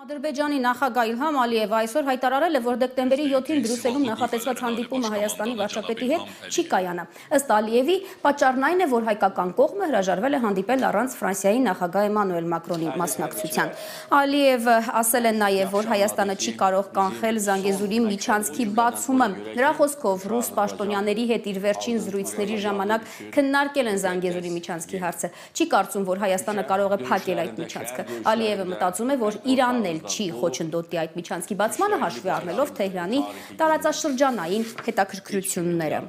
Ադրբեջանի նախագահ Իլհամ Ալիևը այսօր հայտարարել է, որ դեկտեմբերի 7-ին Բրյուսելում նախատեսված հանդիպումը Հայաստանի վարչապետի հետ չի կայանա։ Ըստ Ալիևի, պատճառն այն է, որ հայկական կողմը հրաժարվել է հանդիպել առանց Ֆրանսիայի նախագահ Էմանուել Մակրոնի մասնակցության։ Ալիևը ասել է նաև, որ Հայաստանը չի կարող կանխել Զանգեզուրի միջանցքի բացումը։ Նրա խոսքով ռուս պաշտոնյաների հետ իր վերջին զրույցների ժամանակ քննարկել են Զանգեզուրի միջանցքի հարցը։ Չի կարծում, որ Հայաստանը կարող է փակել այդ միջանցքը։ Ալիևը մտածում է, որ Իրանն է էլ չի խոչընդոտի այդ միջանցքի բացմանը հաշվի առնելով Թեհրանի տարածաշրջանային հետաքրքրությունները։